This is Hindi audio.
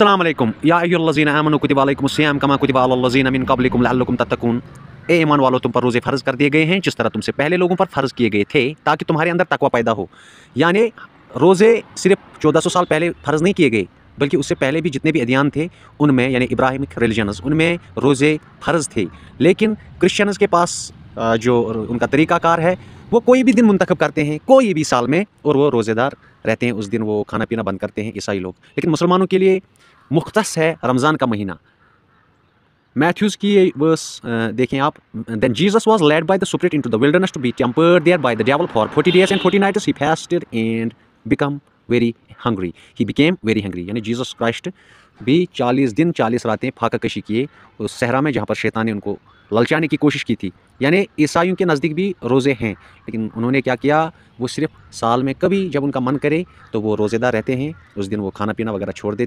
अल्लाम या अय्युल्लज़ीन अमन कुतब अलकुम कमा कुतब अल्लज़ीन मिन कबलिकुम लल्लकुम तत्तकून ए ईमान वालों तुम पर रोज़े फ़र्ज़ कर दिए गए हैं जिस तरह तुमसे पहले लोगों पर फ़र्ज़ किए गए थे ताकि तुम्हारे अंदर तकवा पैदा हो यानी रोज़े सिर्फ चौदह सौ साल पहले फ़र्ज़ नहीं किए गए बल्कि उससे पहले भी जितने भी अदियान थे उनमें यानी इब्राहिमिक रिलीजनस उनमें रोज़े फ़र्ज़ थे लेकिन क्रिश्चनस के पास जो उनका तरीक़ाकार है वो कोई भी दिन मुंतखब करते हैं कोई भी साल में और वो रोज़ेदार रहते हैं उस दिन वो खाना पीना बंद करते हैं ईसाई लोग लेकिन मुसलमानों के लिए मुख्तस है रमज़ान का महीना मैथ्यूज़ की ये वर्स देखें आप then Jesus was led by the spirit into the wilderness to be tempted there by the devil for forty days and forty nights he fasted and become very hungry he became very hungry यानी जीसस क्राइस्ट भी चालीस दिन चालीस रातें फाका कशी किए उस सहरा में जहाँ पर शैतान ने उनको ललचाने की कोशिश की थी यानी ईसाइयों के नज़दीक भी रोज़े हैं लेकिन उन्होंने क्या किया वो सिर्फ साल में कभी जब उनका मन करे तो वो रोज़ेदार रहते हैं उस दिन वो खाना पीना वगैरह छोड़ देते